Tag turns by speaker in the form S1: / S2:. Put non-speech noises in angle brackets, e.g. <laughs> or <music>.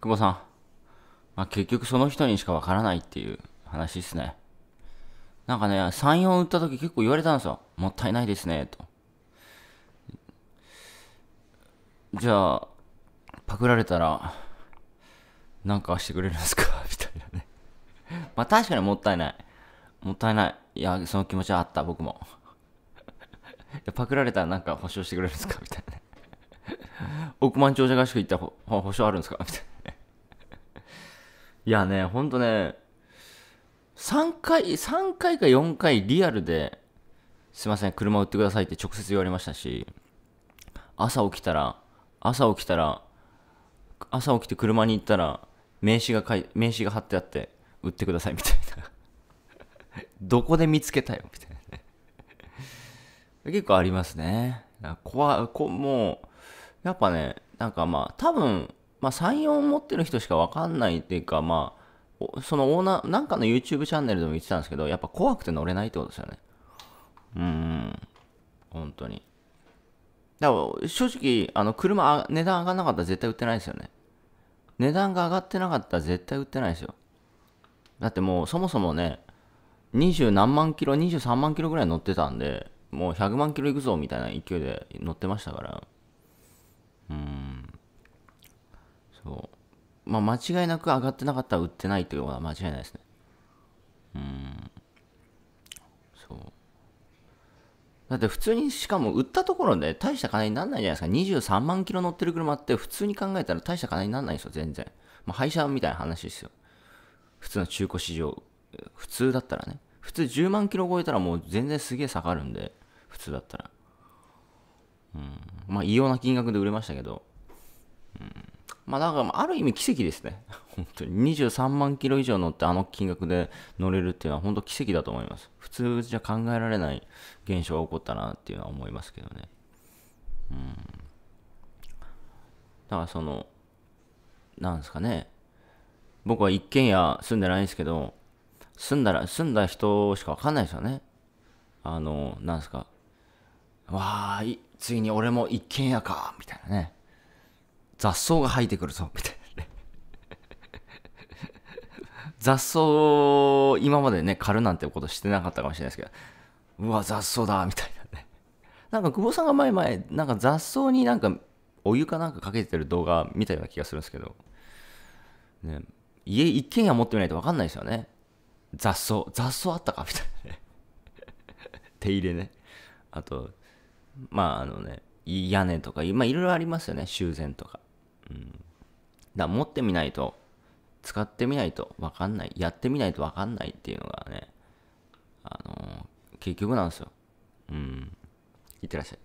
S1: 久保さん、まあ、結局その人にしかわからないっていう話ですね。なんかね、3、4打った時結構言われたんですよ。もったいないですね、と。じゃあ、パクられたら、なんかしてくれるんですか <laughs> みたいなねまあ確かにもったいない。もったいない。いや、その気持ちはあった、僕も <laughs> パクられたらなんか保証してくれるんですかみたいな <laughs> 億万長者合宿行ったら保証あるんですかみたいな。いやね、ほんとね、3回、3回か4回リアルで、すいません、車売ってくださいって直接言われましたし、朝起きたら、朝起きたら、朝起きて車に行ったら、名刺がかい、名刺が貼ってあって、売ってくださいみたいな。<laughs> どこで見つけたよみたいなね。結構ありますね。怖、こもう、やっぱね、なんかまあ、多分、まあ、3、4持ってる人しかわかんないっていうか、まあ、そのオーナー、なんかの YouTube チャンネルでも言ってたんですけど、やっぱ怖くて乗れないってことですよね。うん、本当に。だから正直、あの車、値段上がらなかったら絶対売ってないですよね。値段が上がってなかったら絶対売ってないですよ。だってもう、そもそもね、20何万キロ、23万キロぐらい乗ってたんで、もう100万キロ行くぞみたいな勢いで乗ってましたから。まあ、間違いなく上がってなかったら売ってないというのは間違いないですね。うん。そう。だって普通に、しかも売ったところで大した金にならないじゃないですか。23万キロ乗ってる車って普通に考えたら大した金にならないんですよ、全然。まあ、廃車みたいな話ですよ。普通の中古市場。普通だったらね。普通10万キロ超えたらもう全然すげえ下がるんで、普通だったら。うん。まあ、異様な金額で売れましたけど。うん。まあだからある意味奇跡ですね。<laughs> 本当に23万キロ以上乗ってあの金額で乗れるっていうのは本当奇跡だと思います。普通じゃ考えられない現象が起こったなっていうのは思いますけどね。うん。だからその、なんですかね。僕は一軒家住んでないんですけど、住んだら、住んだ人しかわかんないですよね。あの、なんですか。わーい、ついに俺も一軒家か、みたいなね。雑草が生えてくるぞ、みたいなね。<laughs> 雑草、を今までね、狩るなんてことしてなかったかもしれないですけど、うわ、雑草だ、みたいなね。なんか久保さんが前々、なんか雑草になんかお湯かなんかかけてる動画見たような気がするんですけど、ね、家、一軒家持ってみないと分かんないですよね。雑草、雑草あったかみたいなね。<laughs> 手入れね。あと、まああのね、屋根とか、まあいろいろありますよね、修繕とか。うん。だ持ってみないと、使ってみないと分かんない、やってみないと分かんないっていうのがね、あのー、結局なんですよ。うん。いってらっしゃい。